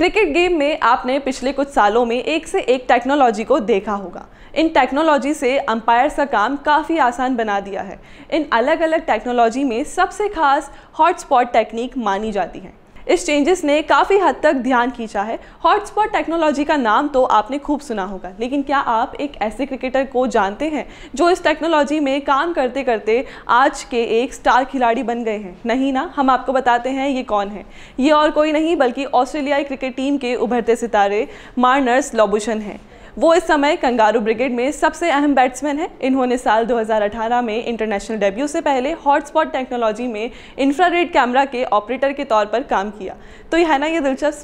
cricket game में आपने पिछले कुछ सालों में एक से एक टेक्नोलॉजी को देखा होगा इन टेक्नोलॉजी से अंपायर्स का काम काफ़ी आसान बना दिया है इन अलग अलग टेक्नोलॉजी में सबसे खास हॉटस्पॉट टेक्निक मानी जाती है इस चेंजेस ने काफ़ी हद तक ध्यान खींचा है हॉटस्पॉट टेक्नोलॉजी का नाम तो आपने खूब सुना होगा लेकिन क्या आप एक ऐसे क्रिकेटर को जानते हैं जो इस टेक्नोलॉजी में काम करते करते आज के एक स्टार खिलाड़ी बन गए हैं नहीं ना हम आपको बताते हैं ये कौन है ये और कोई नहीं बल्कि ऑस्ट्रेलियाई क्रिकेट टीम के उभरते सितारे मार्नर्स लॉबुशन हैं वो इस समय कंगारू ब्रिगेड में सबसे अहम बैट्समैन हैं इन्होंने साल 2018 में इंटरनेशनल डेब्यू से पहले हॉटस्पॉट टेक्नोलॉजी में इंफ्रारेड कैमरा के ऑपरेटर के तौर पर काम किया तो यह है ना ये दिलचस्प